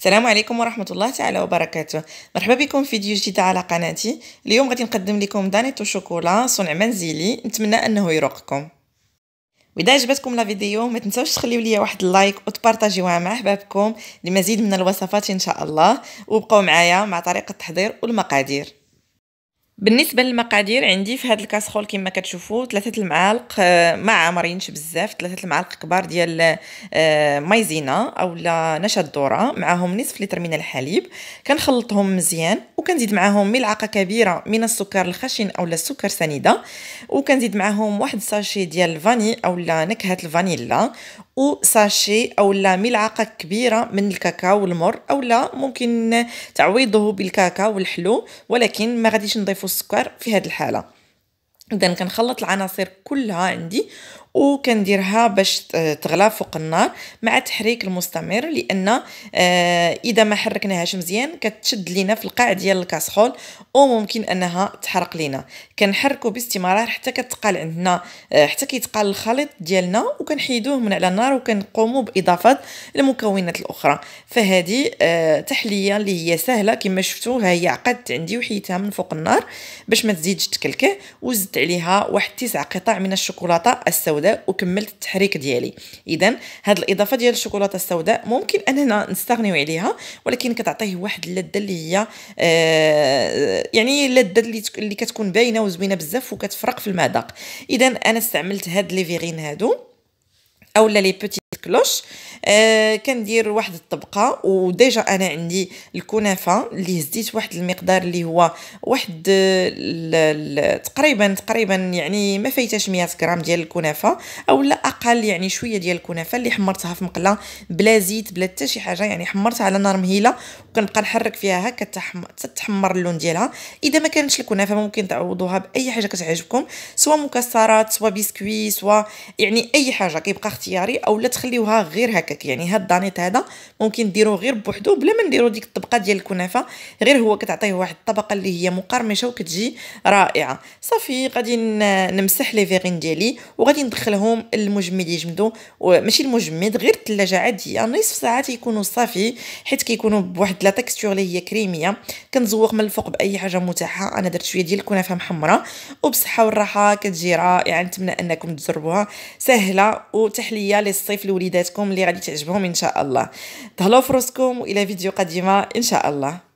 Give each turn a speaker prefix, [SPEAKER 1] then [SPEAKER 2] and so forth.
[SPEAKER 1] السلام عليكم ورحمة الله تعالى وبركاته مرحبا بكم في فيديو جديد على قناتي اليوم غادي نقدم لكم دانيتو شوكولا صنع منزلي نتمنى انه يروقكم واذا عجبتكم لا فيديو ما تنسوش تخليو ليا واحد اللايك وتبارطاجيوها مع احبابكم لمزيد من الوصفات ان شاء الله وبقاو معايا مع طريقه التحضير والمقادير بالنسبه للمقادير عندي في هذا الكاسرول كما كتشوفوا ثلاثه المعالق آه، ما عامرينش بزاف ثلاثه المعالق كبار ديال آه، مايزينا اولا نشا الذره معاهم نصف لتر من الحليب كنخلطهم مزيان وكنزيد معاهم ملعقه كبيره من السكر الخشن اولا السكر سنيده وكنزيد معاهم واحد ساشي ديال الفاني اولا نكهه الفانيلا وساشي اولا ملعقه كبيره من الكاكاو المر اولا ممكن تعويضه بالكاكاو الحلو ولكن ما غاديش نضيفو والسكر في هذه الحاله اذا كنخلط العناصر كلها عندي وكنديرها باش تغلى فوق النار مع التحريك المستمر لان آه، اذا ما حركناهاش مزيان كتشد لينا في القاع ديال الكاسرول وممكن انها تحرق لينا كنحركو باستمرار حتى كتقال عندنا آه، حتى كيتقال الخليط ديالنا وكنحيدوه من على النار وكنقومو باضافه المكونات الاخرى فهذه آه، تحليه اللي هي سهله كما شفتوا ها هي عقدت عندي وحيتها من فوق النار باش ما تزيدش تكلكه وزدت عليها واحد تسع قطع من الشوكولاته السوداء السوداء وكملت التحريك ديالي اذا هاد الاضافه ديال الشوكولاته السوداء ممكن اننا نستغنيو عليها ولكن كتعطيه واحد اللذه اللي هي آه يعني اللذه اللي اللي كتكون باينه وزوينه بزاف وكتفرق في المذاق اذا انا استعملت هاد لي فيغين هادو اولا لي بوتيت كلوش آه كندير واحد الطبقه وديجا انا عندي الكنافه اللي هزيت واحد المقدار اللي هو واحد ال ال تقريبا تقريبا يعني ما فايتاش 100 غرام ديال الكنافه اولا اقل يعني شويه ديال الكنافه اللي حمرتها في مقله بلا زيت بلا حتى شي حاجه يعني حمرتها على نار مهيله وكنبقى نحرك فيها هكا تتحمر اللون ديالها اذا ما كانتش الكنافه ممكن تعوضوها باي حاجه كتعجبكم سواء مكسرات سواء بسكويت سواء يعني اي حاجه كيبقى اختياري او لا تخليوها غير هكاك يعني هاد الدانيت هذا ممكن ديروه غير بوحدو بلا ما نديرو ديك الطبقه ديال الكنافه غير هو كتعطيه واحد الطبقه اللي هي مقرمشه وكتجي رائعه صافي غادي نمسح لي فيغين ديالي وغادي ندخلهم المجمد يجمدوا ماشي المجمد غير الثلاجه عاديه نصف ساعه تيكونوا صافي حيت كيكونوا بواحد لا تكستور اللي هي كريميه كنزوق من الفوق باي حاجه متاحه انا درت شويه ديال الكنافه محمره وبصحه والراحه كتجي رائعه يعني نتمنى انكم تجربوها سهله وتحليه للصيف لوليداتكم اللي غادي تعجبهم ان شاء الله تهلاو فروسكم والى فيديو قادمه ان شاء الله